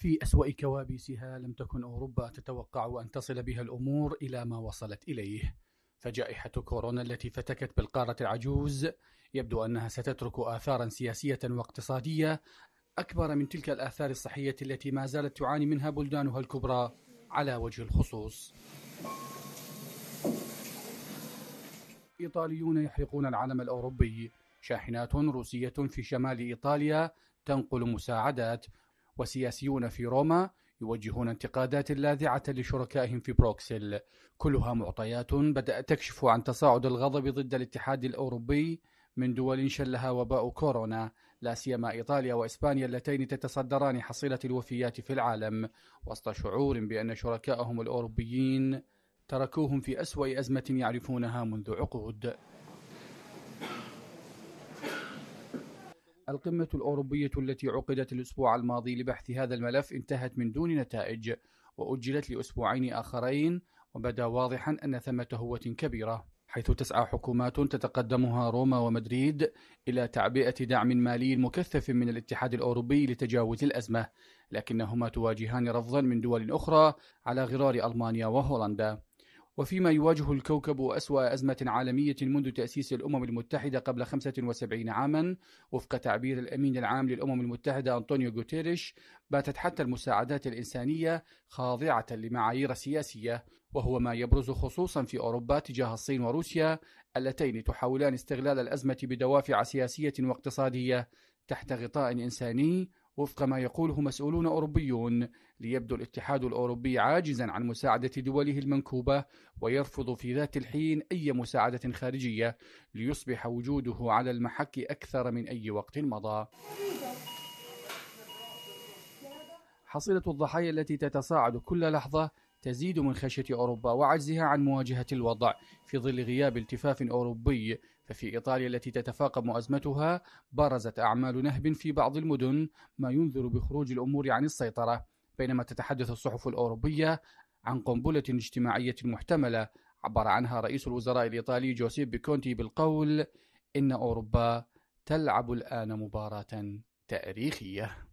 في أسوأ كوابيسها لم تكن أوروبا تتوقع أن تصل بها الأمور إلى ما وصلت إليه فجائحة كورونا التي فتكت بالقارة العجوز يبدو أنها ستترك آثارا سياسية واقتصادية أكبر من تلك الآثار الصحية التي ما زالت تعاني منها بلدانها الكبرى على وجه الخصوص إيطاليون يحرقون العلم الأوروبي شاحنات روسية في شمال إيطاليا تنقل مساعدات وسياسيون في روما يوجهون انتقادات لاذعة لشركائهم في بروكسل كلها معطيات بدأت تكشف عن تصاعد الغضب ضد الاتحاد الأوروبي من دول شلها وباء كورونا لا سيما إيطاليا وإسبانيا اللتين تتصدران حصيلة الوفيات في العالم وسط شعور بأن شركائهم الأوروبيين تركوهم في أسوأ أزمة يعرفونها منذ عقود القمة الأوروبية التي عقدت الأسبوع الماضي لبحث هذا الملف انتهت من دون نتائج وأجلت لأسبوعين آخرين وبدا واضحا أن ثمة هوة كبيرة حيث تسعى حكومات تتقدمها روما ومدريد إلى تعبئة دعم مالي مكثف من الاتحاد الأوروبي لتجاوز الأزمة لكنهما تواجهان رفضا من دول أخرى على غرار ألمانيا وهولندا وفيما يواجه الكوكب أسوأ أزمة عالمية منذ تأسيس الأمم المتحدة قبل 75 عاما وفق تعبير الأمين العام للأمم المتحدة أنطونيو غوتيريش باتت حتى المساعدات الإنسانية خاضعة لمعايير سياسية وهو ما يبرز خصوصا في أوروبا تجاه الصين وروسيا اللتين تحاولان استغلال الأزمة بدوافع سياسية واقتصادية تحت غطاء إنساني وفق ما يقوله مسؤولون أوروبيون ليبدو الاتحاد الأوروبي عاجزا عن مساعدة دوله المنكوبة ويرفض في ذات الحين أي مساعدة خارجية ليصبح وجوده على المحك أكثر من أي وقت مضى حصيلة الضحايا التي تتصاعد كل لحظة تزيد من خشية أوروبا وعجزها عن مواجهة الوضع في ظل غياب التفاف أوروبي ففي إيطاليا التي تتفاقم أزمتها برزت أعمال نهب في بعض المدن ما ينذر بخروج الأمور عن السيطرة بينما تتحدث الصحف الأوروبية عن قنبلة اجتماعية محتملة عبر عنها رئيس الوزراء الإيطالي جوسيب كونتي بالقول إن أوروبا تلعب الآن مباراة تاريخية